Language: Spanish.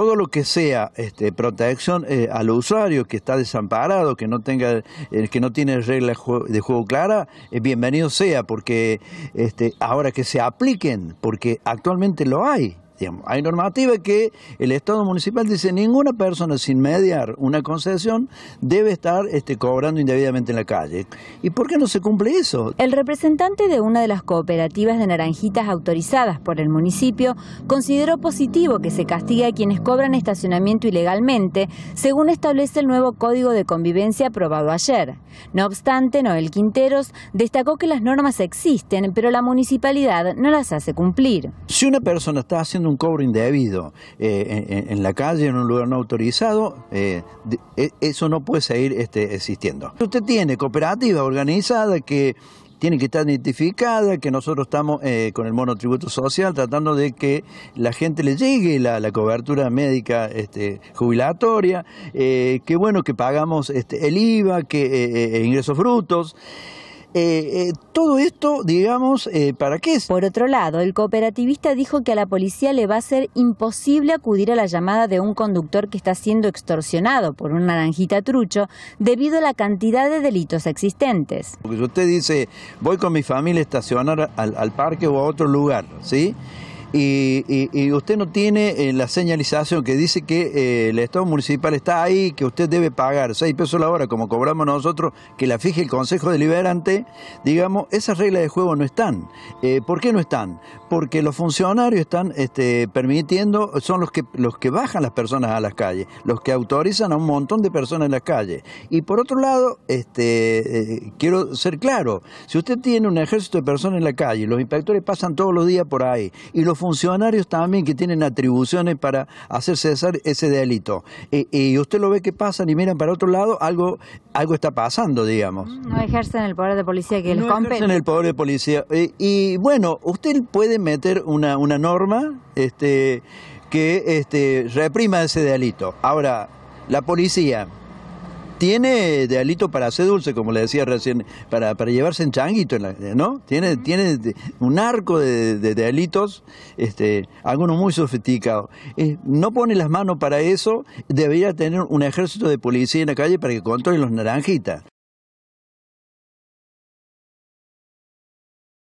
todo lo que sea este, protección eh, al usuario que está desamparado, que no tenga, eh, que no tiene reglas de juego clara, eh, bienvenido sea, porque este, ahora que se apliquen, porque actualmente lo hay hay normativa que el Estado municipal dice ninguna persona sin mediar una concesión debe estar este, cobrando indebidamente en la calle. ¿Y por qué no se cumple eso? El representante de una de las cooperativas de naranjitas autorizadas por el municipio consideró positivo que se castigue a quienes cobran estacionamiento ilegalmente, según establece el nuevo Código de Convivencia aprobado ayer. No obstante, Noel Quinteros destacó que las normas existen, pero la municipalidad no las hace cumplir. Si una persona está haciendo un cobro indebido eh, en, la calle, en un lugar no autorizado, eh, eh, eso no puede seguir este, existiendo. Usted tiene cooperativa organizada que tiene que estar identificada, que nosotros estamos con el monotributo social tratando de que la gente le llegue la, cobertura médica este, jubilatoria, que bueno, que pagamos este, el IVA, que ingresos brutos. Eh, eh, todo esto, digamos, eh, ¿para qué es? Por otro lado, el cooperativista dijo que a la policía le va a ser imposible acudir a la llamada de un conductor que está siendo extorsionado por un naranjita trucho debido a la cantidad de delitos existentes. Porque si usted dice, voy con mi familia a estacionar al, al parque o a otro lugar, ¿sí? Y, usted no tiene en eh, la señalización que dice que eh, el Estado municipal está ahí, que usted debe pagar 6 pesos la hora, como cobramos nosotros, que la fije el Consejo Deliberante, digamos, esas reglas de juego no están. Eh, ¿Por qué no están? Porque los funcionarios están este, permitiendo, son los que, los que bajan las personas a las calles, los que autorizan a un montón de personas en las calles. Y por otro lado, este, quiero ser claro, si usted tiene un ejército de personas en la calle, los inspectores pasan todos los días por ahí, y los funcionarios también que tienen atribuciones para hacer cesar ese delito. Eh, eh, y, usted lo ve que pasan y miran para otro lado, algo, algo está pasando, digamos. Mm, no ejercen el poder de policía que les compete. No ejercen el poder de policía. Eh, y, bueno, usted puede meter una, una norma este, que este, reprima ese delito. Ahora, la policía tiene de alito para hacer dulce, como le decía recién, para, para llevarse en changuito, en la, ¿no? Tiene, un arco de, de, alitos, este, algunos muy sofisticados. Eh, no pone las manos para eso, debería tener un ejército de policía en la calle para que controle los naranjitas.